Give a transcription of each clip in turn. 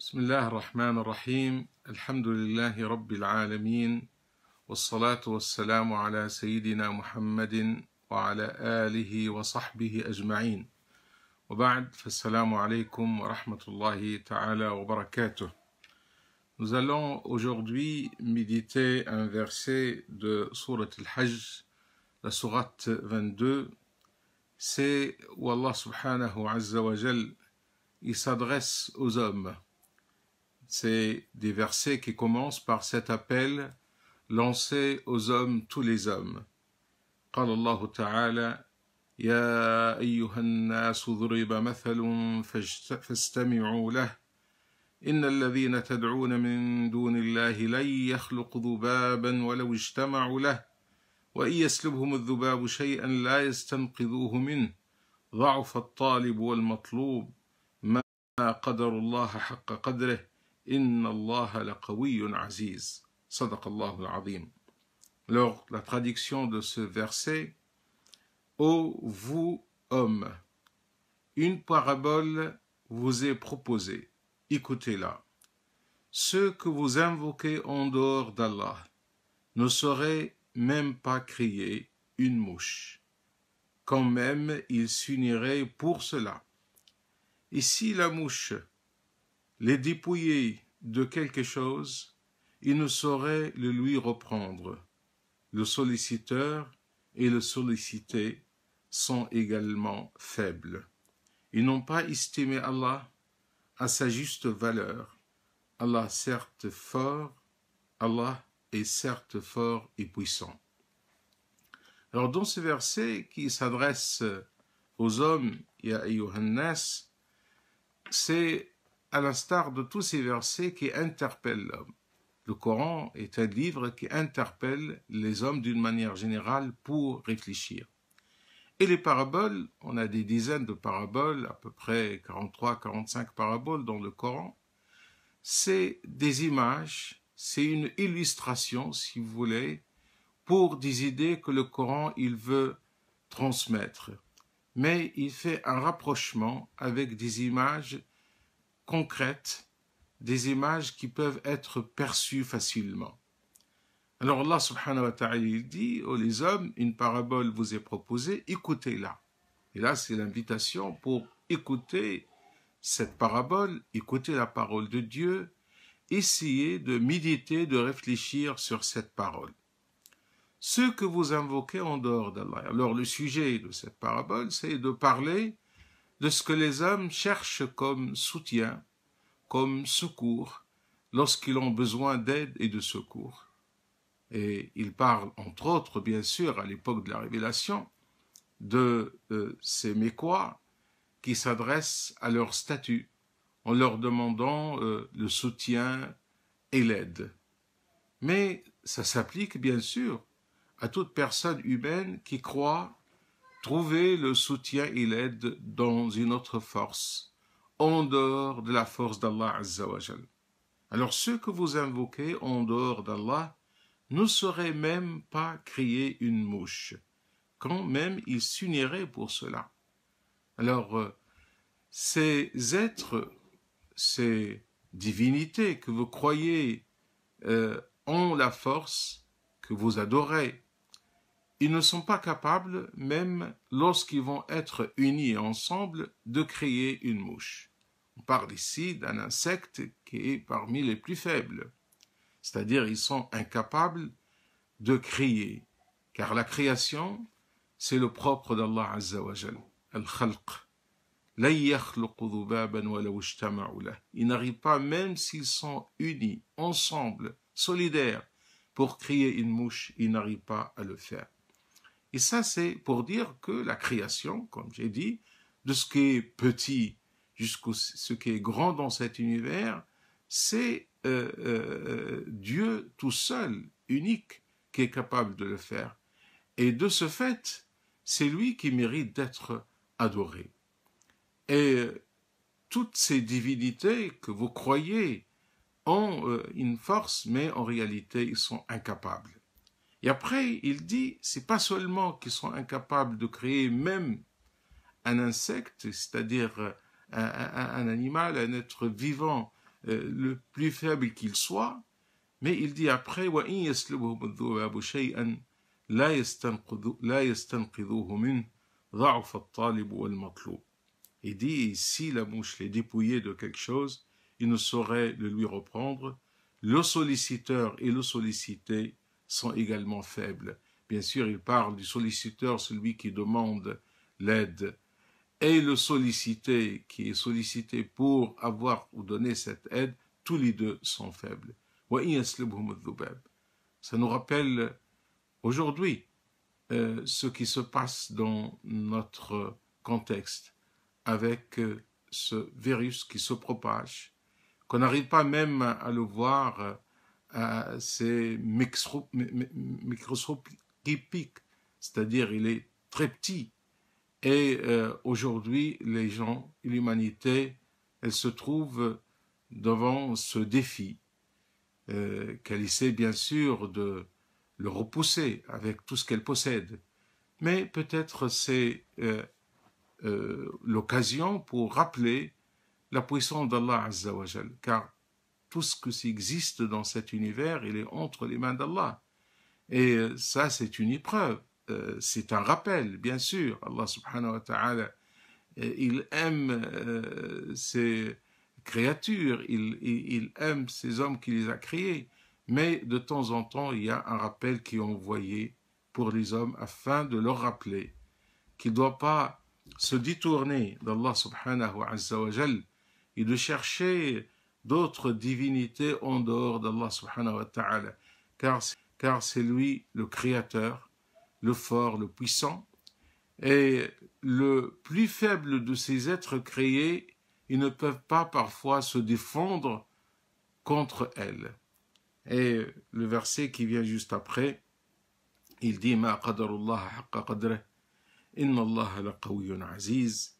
بسم الله الرحمن الرحيم الحمد لله رب العالمين والصلاة والسلام على سيدنا محمد وعلى آله وصحبه أجمعين وبعد فالسلام عليكم ورحمة الله تعالى وبركاته Nous allons aujourd'hui méditer un verset de Sourate al-Hajj, la Sourate 22. C'est où Allah subhanahu wa jal, il s'adresse aux hommes. c'est des versets qui commencent par cet appel lancé aux hommes, tous les hommes. قال الله تعالى يا أيها الناس ضرب مثل فاستمعوا له إن الذين تدعون من دون الله لن يخلق ذبابا ولو اجتمعوا له وإن يسلبهم الذباب شيئا لا يستنقذوه منه ضعف الطالب والمطلوب ما قدر الله حق قدره aziz. al-azim. Lors la traduction de ce verset, Ô vous, hommes, une parabole vous est proposée. Écoutez-la. Ceux que vous invoquez en dehors d'Allah ne sauraient même pas crier une mouche. Quand même, ils s'uniraient pour cela. Et si la mouche les dépouiller de quelque chose, il ne saurait le lui reprendre. Le solliciteur et le sollicité sont également faibles. Ils n'ont pas estimé Allah à sa juste valeur. Allah certes fort, Allah est certes fort et puissant. Alors dans ce verset qui s'adresse aux hommes et à Yohannes, c'est à l'instar de tous ces versets qui interpellent l'homme. Le Coran est un livre qui interpelle les hommes d'une manière générale pour réfléchir. Et les paraboles, on a des dizaines de paraboles, à peu près 43-45 paraboles dans le Coran, c'est des images, c'est une illustration, si vous voulez, pour des idées que le Coran il veut transmettre. Mais il fait un rapprochement avec des images concrètes, des images qui peuvent être perçues facilement. Alors Allah subhanahu wa ta'ala dit oh les hommes, une parabole vous est proposée, écoutez-la. Et là, c'est l'invitation pour écouter cette parabole, écouter la parole de Dieu, essayer de méditer, de réfléchir sur cette parole. Ce que vous invoquez en dehors d'Allah. Alors le sujet de cette parabole, c'est de parler de ce que les hommes cherchent comme soutien, comme secours, lorsqu'ils ont besoin d'aide et de secours. Et il parle, entre autres, bien sûr, à l'époque de la Révélation, de euh, ces Mécois qui s'adressent à leur statut en leur demandant euh, le soutien et l'aide. Mais ça s'applique, bien sûr, à toute personne humaine qui croit Trouvez le soutien et l'aide dans une autre force, en dehors de la force d'Allah Alors ceux que vous invoquez en dehors d'Allah ne sauraient même pas crier une mouche, quand même ils s'uniraient pour cela. Alors, euh, ces êtres, ces divinités que vous croyez euh, ont la force que vous adorez, ils ne sont pas capables, même lorsqu'ils vont être unis ensemble, de créer une mouche. On parle ici d'un insecte qui est parmi les plus faibles, c'est-à-dire ils sont incapables de créer, car la création, c'est le propre d'Allah Azzawajal, al-khalq. Ils n'arrivent pas, même s'ils sont unis, ensemble, solidaires, pour créer une mouche, ils n'arrivent pas à le faire. Et ça, c'est pour dire que la création, comme j'ai dit, de ce qui est petit jusqu'à ce qui est grand dans cet univers, c'est euh, euh, euh, Dieu tout seul, unique, qui est capable de le faire. Et de ce fait, c'est lui qui mérite d'être adoré. Et toutes ces divinités que vous croyez ont une force, mais en réalité, ils sont incapables. Et après, il dit, c'est pas seulement qu'ils sont incapables de créer même un insecte, c'est-à-dire un, animal, un être vivant euh, le plus faible qu'il soit, mais il dit après, il dit, si la mouche l'est dépouillée de quelque chose, il ne saurait le lui reprendre, le solliciteur et le sollicité sont également faibles. Bien sûr, il parle du solliciteur, celui qui demande l'aide, et le sollicité, qui est sollicité pour avoir ou donner cette aide, tous les deux sont faibles. Ça nous rappelle aujourd'hui euh, ce qui se passe dans notre contexte avec euh, ce virus qui se propage, qu'on n'arrive pas même à le voir euh, c'est microscopique, c'est-à-dire il est très petit. Et euh, aujourd'hui, les gens, l'humanité, elle se trouve devant ce défi euh, qu'elle essaie bien sûr de le repousser avec tout ce qu'elle possède. Mais peut-être c'est l'occasion pour rappeler la puissance d'Allah Azzawajal, car tout ce qui existe dans cet univers, il est entre les mains d'Allah. Et euh, ça, c'est une épreuve. Euh, c'est un rappel, bien sûr. Allah subhanahu wa ta'ala, euh, il aime ses créatures, il, aime ces hommes qui les a créés. Mais de temps en temps, il y a un rappel qui est envoyé pour les hommes afin de leur rappeler qu'il ne doit pas se détourner d'Allah subhanahu wa ta'ala et de chercher d'autres divinités en dehors d'Allah subhanahu car, c'est lui le créateur, le fort, le puissant, et le plus faible de ces êtres créés, ils ne peuvent pas parfois se défendre contre elle. Et le verset qui vient juste après, il dit Ma Allah aziz.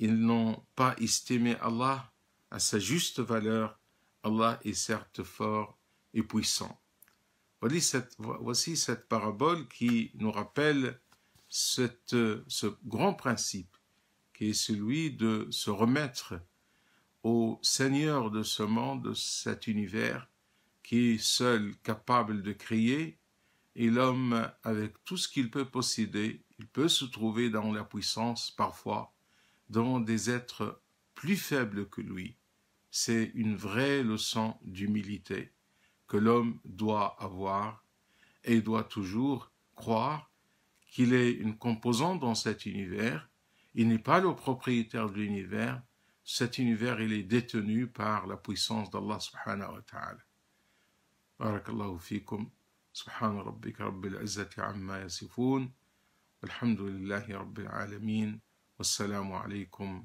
Ils n'ont pas estimé Allah à sa juste valeur, Allah est certes fort et puissant. Voici cette, parabole qui nous rappelle ce grand principe qui est celui de se remettre au Seigneur de ce monde, de cet univers, qui est seul capable de créer, et l'homme, avec tout ce qu'il peut posséder, il peut se trouver dans la puissance parfois, dans des êtres plus faibles que lui c'est une vraie leçon d'humilité que l'homme doit avoir et doit toujours croire qu'il est une composante dans cet univers, il n'est pas le propriétaire de l'univers, cet univers il est détenu par la puissance d'Allah subhanahu wa ta'ala. Barakallahu fikum, subhan rabbika rabbil izzati amma yasifun, Alhamdulillahi rabbil alamin, wassalamu alaykum